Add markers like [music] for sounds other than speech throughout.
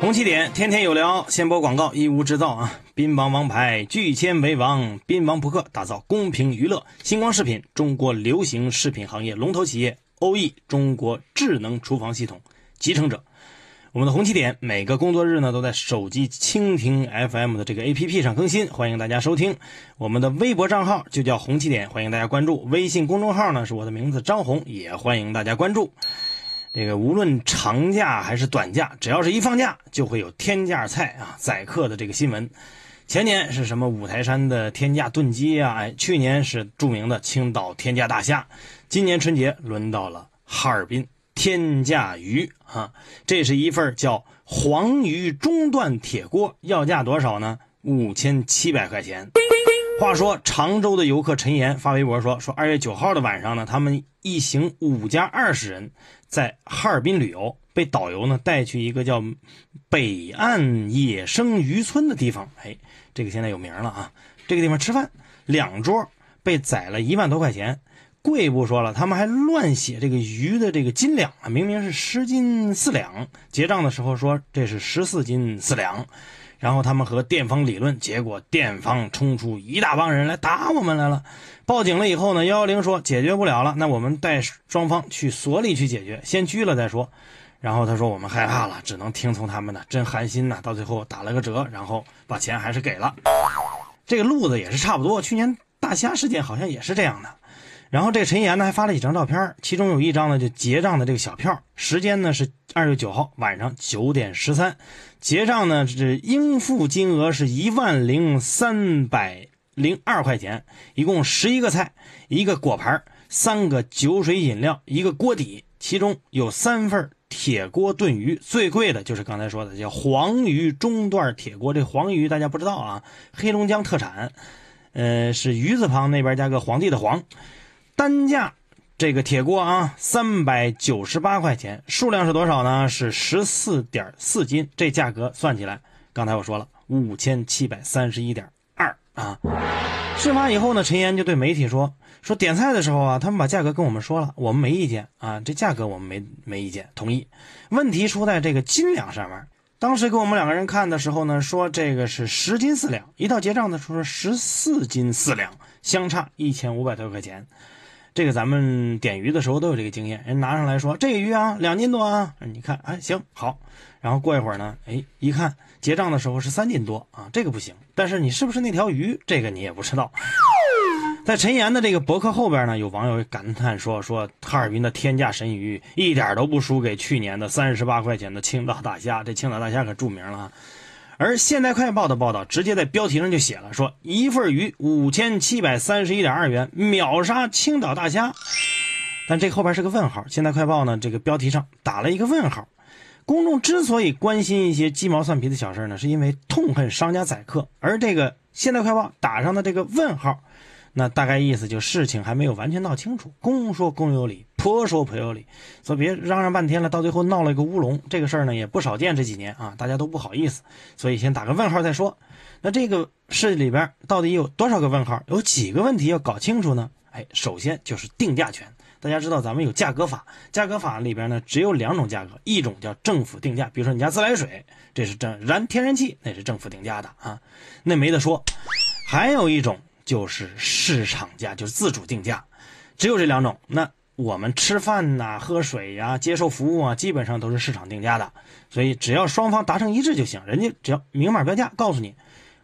红旗点，天天有聊，先播广告。义乌制造啊，宾王王牌拒签为王，宾王扑克打造公平娱乐。星光饰品，中国流行饰品行业龙头企业。欧易，中国智能厨房系统集成者。我们的红起点每个工作日呢，都在手机蜻蜓 FM 的这个 APP 上更新，欢迎大家收听。我们的微博账号就叫红起点，欢迎大家关注。微信公众号呢是我的名字张红，也欢迎大家关注。这个无论长假还是短假，只要是一放假，就会有天价菜啊宰客的这个新闻。前年是什么五台山的天价炖鸡啊？哎，去年是著名的青岛天价大虾，今年春节轮到了哈尔滨。天价鱼啊！这是一份叫黄鱼中段铁锅，要价多少呢？五千七百块钱。话说常州的游客陈岩发微博说，说二月九号的晚上呢，他们一行五加二十人在哈尔滨旅游，被导游呢带去一个叫北岸野生渔村的地方。哎，这个现在有名了啊！这个地方吃饭，两桌被宰了一万多块钱。贵不说了，他们还乱写这个鱼的这个斤两啊，明明是十斤四两，结账的时候说这是十四斤四两，然后他们和店方理论，结果店方冲出一大帮人来打我们来了，报警了以后呢，幺幺零说解决不了了，那我们带双方去所里去解决，先拘了再说，然后他说我们害怕了，只能听从他们的，真寒心呐，到最后打了个折，然后把钱还是给了，这个路子也是差不多，去年大虾事件好像也是这样的。然后这陈岩呢还发了几张照片，其中有一张呢就结账的这个小票，时间呢是二月九号晚上九点十三，结账呢是应付金额是一万零三百零二块钱，一共十一个菜，一个果盘，三个酒水饮料，一个锅底，其中有三份铁锅炖鱼，最贵的就是刚才说的叫黄鱼中段铁锅，这黄鱼大家不知道啊，黑龙江特产，呃是鱼字旁那边加个皇帝的皇。单价这个铁锅啊，三百九十八块钱，数量是多少呢？是十四点四斤。这价格算起来，刚才我说了五千七百三十一点二啊。事发以后呢，陈岩就对媒体说：“说点菜的时候啊，他们把价格跟我们说了，我们没意见啊，这价格我们没没意见，同意。问题出在这个斤两上面。当时给我们两个人看的时候呢，说这个是十斤四两，一到结账的时候十四斤四两，相差一千五百多块钱。”这个咱们点鱼的时候都有这个经验，人拿上来说这个鱼啊两斤多啊，你看哎行好，然后过一会儿呢，哎一看结账的时候是三斤多啊，这个不行。但是你是不是那条鱼，这个你也不知道。在陈岩的这个博客后边呢，有网友感叹说说哈尔滨的天价神鱼一点都不输给去年的三十八块钱的青岛大虾，这青岛大虾可著名了。而现代快报的报道直接在标题上就写了，说一份鱼五千七百三十一点二元秒杀青岛大虾，但这后边是个问号。现代快报呢，这个标题上打了一个问号。公众之所以关心一些鸡毛蒜皮的小事呢，是因为痛恨商家宰客，而这个现代快报打上的这个问号，那大概意思就事情还没有完全闹清楚，公说公有理。颇说朋友理，说别嚷嚷半天了，到最后闹了一个乌龙。这个事儿呢也不少见，这几年啊，大家都不好意思，所以先打个问号再说。那这个事里边到底有多少个问号？有几个问题要搞清楚呢？哎，首先就是定价权。大家知道咱们有价格法，价格法里边呢只有两种价格，一种叫政府定价，比如说你家自来水，这是这，燃天然气那是政府定价的啊，那没得说。还有一种就是市场价，就是自主定价，只有这两种。那我们吃饭呐、喝水呀、接受服务啊，基本上都是市场定价的，所以只要双方达成一致就行。人家只要明码标价告诉你，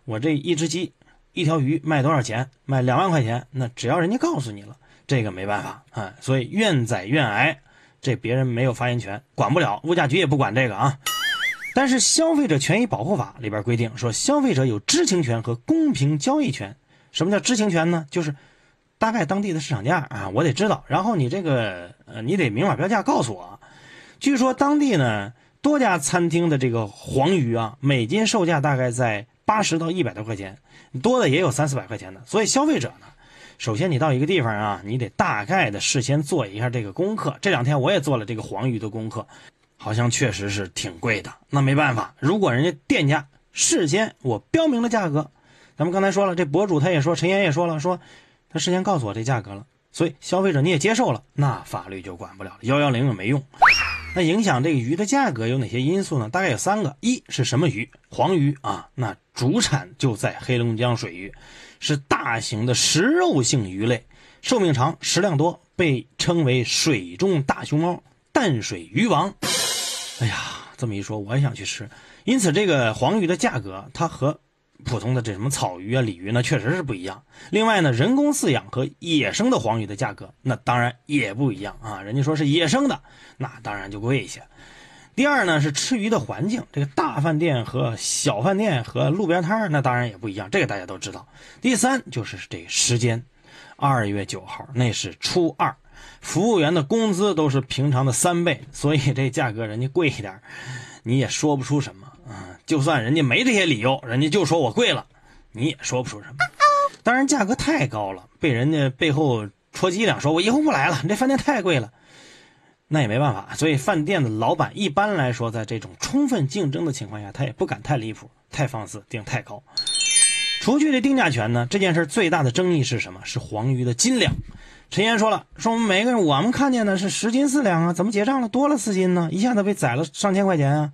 我这一只鸡、一条鱼卖多少钱，卖两万块钱，那只要人家告诉你了，这个没办法啊。所以愿宰愿挨，这别人没有发言权，管不了，物价局也不管这个啊。但是《消费者权益保护法》里边规定说，消费者有知情权和公平交易权。什么叫知情权呢？就是。大概当地的市场价啊，我得知道。然后你这个呃，你得明码标价告诉我。据说当地呢，多家餐厅的这个黄鱼啊，每斤售价大概在八十到一百多块钱，多的也有三四百块钱的。所以消费者呢，首先你到一个地方啊，你得大概的事先做一下这个功课。这两天我也做了这个黄鱼的功课，好像确实是挺贵的。那没办法，如果人家店家事先我标明了价格，咱们刚才说了，这博主他也说，陈岩也说了说。他事先告诉我这价格了，所以消费者你也接受了，那法律就管不了了，幺幺零也没用。那影响这个鱼的价格有哪些因素呢？大概有三个：一是什么鱼？黄鱼啊，那主产就在黑龙江水域，是大型的食肉性鱼类，寿命长，食量多，被称为水中大熊猫、淡水鱼王。哎呀，这么一说，我也想去吃。因此，这个黄鱼的价格，它和普通的这什么草鱼啊、鲤鱼呢，确实是不一样。另外呢，人工饲养和野生的黄鱼的价格那当然也不一样啊。人家说是野生的，那当然就贵一些。第二呢是吃鱼的环境，这个大饭店和小饭店和路边摊那当然也不一样，这个大家都知道。第三就是这时间，二月九号那是初二，服务员的工资都是平常的三倍，所以这价格人家贵一点，你也说不出什么。嗯，就算人家没这些理由，人家就说我贵了，你也说不出什么。当然，价格太高了，被人家背后戳脊梁，说我以后不来了，你这饭店太贵了，那也没办法。所以，饭店的老板一般来说，在这种充分竞争的情况下，他也不敢太离谱、太放肆定太高。除去这定价权呢，这件事最大的争议是什么？是黄鱼的斤两。陈岩说了，说我们每个人我们看见的是十斤四两啊，怎么结账了多了四斤呢？一下子被宰了上千块钱啊！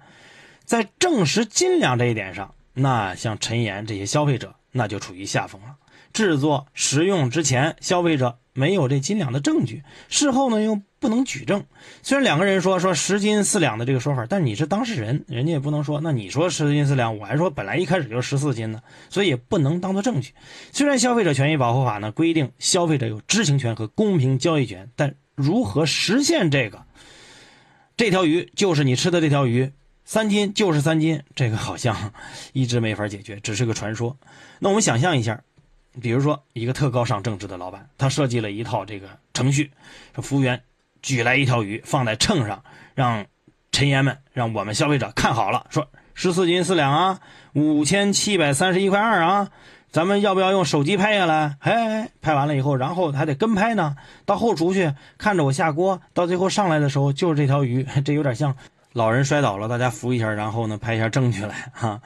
在证实斤两这一点上，那像陈岩这些消费者那就处于下风了。制作食用之前，消费者没有这斤两的证据，事后呢又不能举证。虽然两个人说说十斤四两的这个说法，但你是当事人，人家也不能说那你说十斤四两，我还说本来一开始就是十四斤呢，所以也不能当做证据。虽然《消费者权益保护法》呢规定消费者有知情权和公平交易权，但如何实现这个？这条鱼就是你吃的这条鱼。三斤就是三斤，这个好像 [laughs] 一直没法解决，只是个传说。那我们想象一下，比如说一个特高尚正直的老板，他设计了一套这个程序：说服务员举来一条鱼放在秤上，让陈岩们，让我们消费者看好了，说十四斤四两啊，五千七百三十一块二啊，咱们要不要用手机拍下来？哎，拍完了以后，然后还得跟拍呢，到后厨去看着我下锅，到最后上来的时候就是这条鱼，[laughs] 这有点像。老人摔倒了，大家扶一下，然后呢拍一下证据来哈。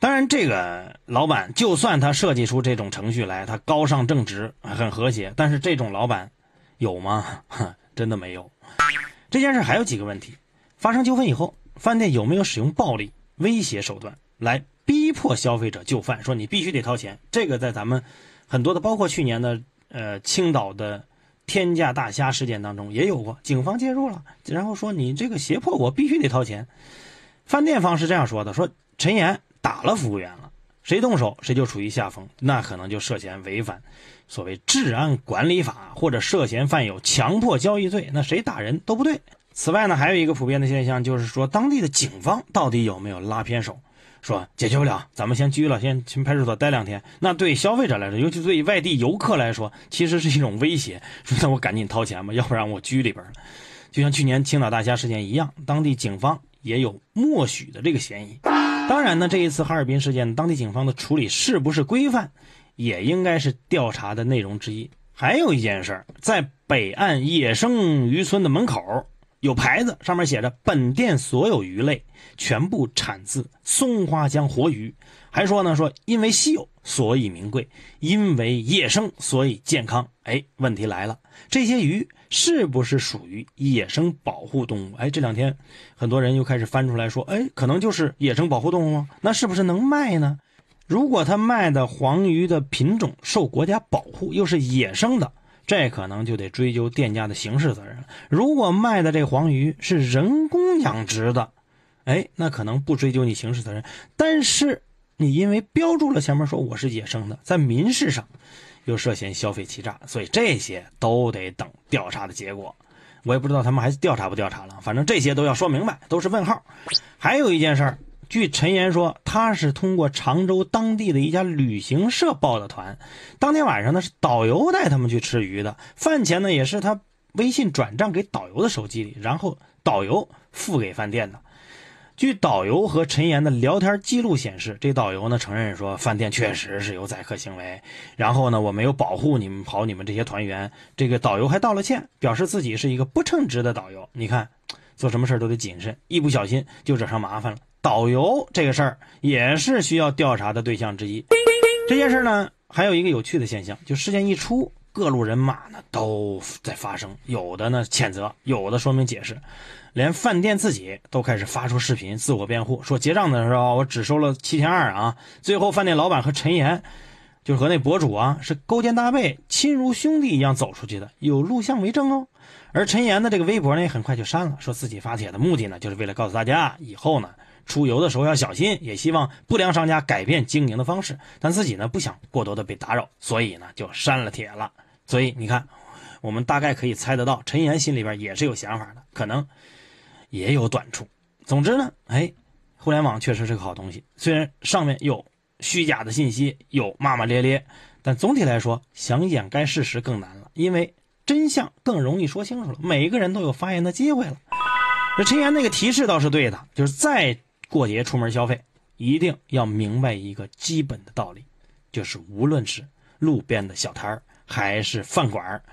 当然，这个老板就算他设计出这种程序来，他高尚正直，很和谐，但是这种老板有吗？[laughs] 真的没有。这件事还有几个问题：发生纠纷以后，饭店有没有使用暴力、威胁手段来逼迫消费者就范？说你必须得掏钱。这个在咱们很多的，包括去年的，呃，青岛的。天价大虾事件当中也有过，警方介入了，然后说你这个胁迫我必须得掏钱，饭店方是这样说的：说陈岩打了服务员了，谁动手谁就处于下风，那可能就涉嫌违反所谓治安管理法，或者涉嫌犯有强迫交易罪。那谁打人都不对。此外呢，还有一个普遍的现象，就是说当地的警方到底有没有拉偏手？说解决不了，咱们先拘了，先去派出所待两天。那对消费者来说，尤其对于外地游客来说，其实是一种威胁。那我赶紧掏钱吧，要不然我拘里边了。就像去年青岛大虾事件一样，当地警方也有默许的这个嫌疑。当然呢，这一次哈尔滨事件，当地警方的处理是不是规范，也应该是调查的内容之一。还有一件事儿，在北岸野生渔村的门口。有牌子，上面写着本店所有鱼类全部产自松花江活鱼，还说呢，说因为稀有所以名贵，因为野生所以健康。哎，问题来了，这些鱼是不是属于野生保护动物？哎，这两天很多人又开始翻出来说，哎，可能就是野生保护动物吗？那是不是能卖呢？如果他卖的黄鱼的品种受国家保护，又是野生的。这可能就得追究店家的刑事责任了。如果卖的这黄鱼是人工养殖的，哎，那可能不追究你刑事责任。但是你因为标注了前面说我是野生的，在民事上又涉嫌消费欺诈，所以这些都得等调查的结果。我也不知道他们还调查不调查了，反正这些都要说明白，都是问号。还有一件事儿。据陈岩说，他是通过常州当地的一家旅行社报的团。当天晚上呢，是导游带他们去吃鱼的。饭钱呢，也是他微信转账给导游的手机里，然后导游付给饭店的。据导游和陈岩的聊天记录显示，这导游呢承认说，饭店确实是有宰客行为。然后呢，我没有保护你们跑你们这些团员。这个导游还道了歉，表示自己是一个不称职的导游。你看。做什么事都得谨慎，一不小心就惹上麻烦了。导游这个事儿也是需要调查的对象之一。这件事呢，还有一个有趣的现象，就事件一出，各路人马呢都在发声，有的呢谴责，有的说明解释，连饭店自己都开始发出视频自我辩护，说结账的时候我只收了七千二啊。最后，饭店老板和陈岩就和那博主啊是勾肩搭背、亲如兄弟一样走出去的，有录像为证哦。而陈岩的这个微博呢，很快就删了，说自己发帖的目的呢，就是为了告诉大家以后呢出游的时候要小心，也希望不良商家改变经营的方式，但自己呢不想过多的被打扰，所以呢就删了帖了。所以你看，我们大概可以猜得到，陈岩心里边也是有想法的，可能也有短处。总之呢，哎，互联网确实是个好东西，虽然上面有虚假的信息，有骂骂咧咧，但总体来说，想掩盖事实更难了，因为。真相更容易说清楚了，每个人都有发言的机会了。这陈岩那个提示倒是对的，就是再过节出门消费，一定要明白一个基本的道理，就是无论是路边的小摊儿还是饭馆儿，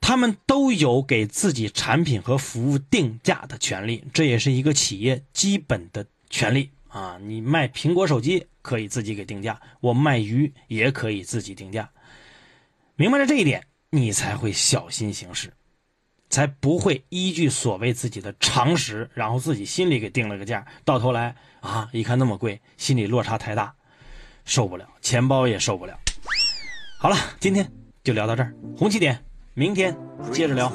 他们都有给自己产品和服务定价的权利，这也是一个企业基本的权利啊。你卖苹果手机可以自己给定价，我卖鱼也可以自己定价，明白了这一点。你才会小心行事，才不会依据所谓自己的常识，然后自己心里给定了个价，到头来啊，一看那么贵，心里落差太大，受不了，钱包也受不了。好了，今天就聊到这儿，红起点，明天接着聊。